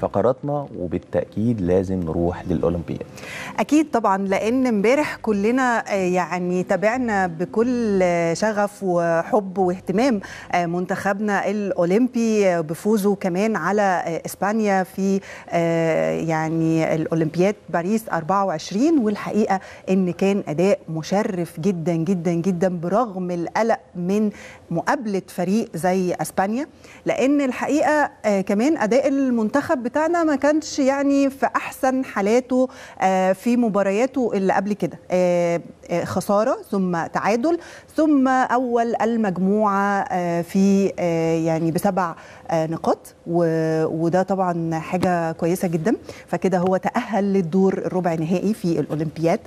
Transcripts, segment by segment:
فقراتنا وبالتاكيد لازم نروح للاولمبياد اكيد طبعا لان امبارح كلنا آه، يعني تابعنا بكل آه، شغف وحب واهتمام آه، منتخبنا الاولمبي بفوزه كمان على اسبانيا في يعني الاولمبياد باريس 24 والحقيقه ان كان اداء مشرف جدا جدا جدا برغم القلق من مقابله فريق زي اسبانيا لان الحقيقه كمان اداء الم المنتخب بتاعنا ما كانش يعني في احسن حالاته آه، في مبارياته اللي قبل كده آه، آه، خساره ثم تعادل ثم اول المجموعه في يعني بسبع نقاط وده طبعا حاجه كويسه جدا فكده هو تاهل للدور الربع نهائي في الاولمبياد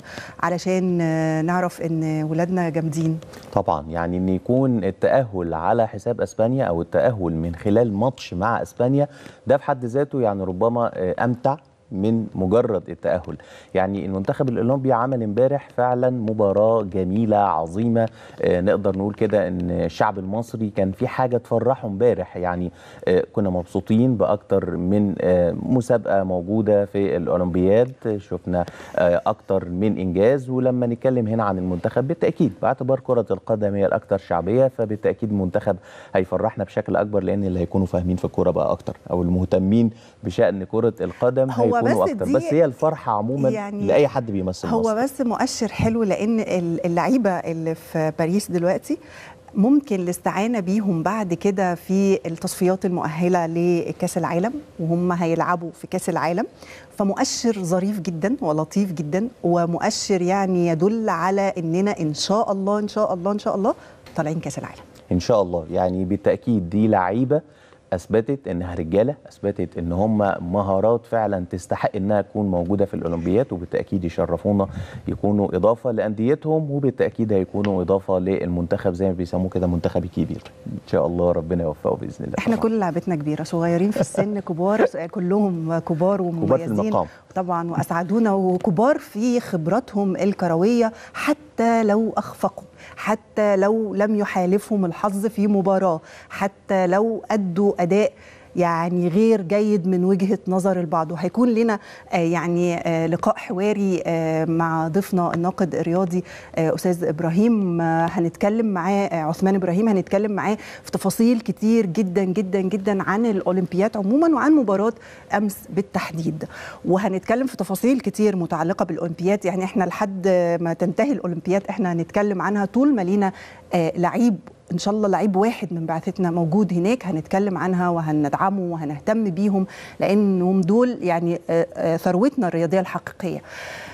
علشان نعرف ان ولادنا جامدين طبعا يعني ان يكون التاهل على حساب اسبانيا او التاهل من خلال ماتش مع اسبانيا ده في حد ذاته يعني ربما آه، امتع من مجرد التأهل يعني المنتخب الأولمبي عمل امبارح فعلا مباراة جميلة عظيمة آه، نقدر نقول كده أن الشعب المصري كان في حاجة تفرحه امبارح يعني آه، كنا مبسوطين بأكتر من آه، مسابقة موجودة في الأولمبياد شفنا أكتر من إنجاز ولما نتكلم هنا عن المنتخب بالتأكيد باعتبار كرة القدم هي الأكثر شعبية فبالتأكيد المنتخب هيفرحنا بشكل أكبر لأن اللي هيكونوا فاهمين في الكورة بقى أكتر أو المهتمين بشأن كرة القدم هو هو بس أكتر. بس هي الفرحه عموما يعني لاي حد بيمثل هو مصر. بس مؤشر حلو لان اللعيبه اللي في باريس دلوقتي ممكن الاستعانه بيهم بعد كده في التصفيات المؤهله لكاس العالم وهم هيلعبوا في كاس العالم فمؤشر ظريف جدا ولطيف جدا ومؤشر يعني يدل على اننا ان شاء الله ان شاء الله ان شاء الله طالعين كاس العالم ان شاء الله يعني بالتاكيد دي لعيبه اثبتت انها رجاله اثبتت ان هم مهارات فعلا تستحق انها تكون موجوده في الاولمبيات وبالتاكيد يشرفونا يكونوا اضافه لانديتهم وبالتاكيد هيكونوا اضافه للمنتخب زي ما بيسموه كده منتخب كبير ان شاء الله ربنا يوفقه باذن الله احنا كل لعبتنا كبيره صغيرين في السن كبار كلهم كبار ومميزين كبار في المقام طبعا واسعدونا وكبار في خبراتهم الكرويه حتى حتى لو أخفقوا حتى لو لم يحالفهم الحظ في مباراة حتى لو أدوا أداء يعني غير جيد من وجهه نظر البعض وهيكون لنا آه، يعني آه، لقاء حواري آه، مع ضيفنا الناقد الرياضي استاذ ابراهيم هنتكلم معاه عثمان ابراهيم هنتكلم معاه في تفاصيل كتير جدا جدا جدا عن الاولمبياد عموما وعن مباراه امس بالتحديد وهنتكلم في تفاصيل كتير متعلقه بالاولمبياد يعني احنا لحد ما تنتهي الاولمبياد احنا هنتكلم عنها طول ما لينا لعيب ان شاء الله لعيب واحد من بعثتنا موجود هناك هنتكلم عنها وهندعمه وهنهتم بيهم لانهم دول يعني آه، آه، ثروتنا الرياضيه الحقيقيه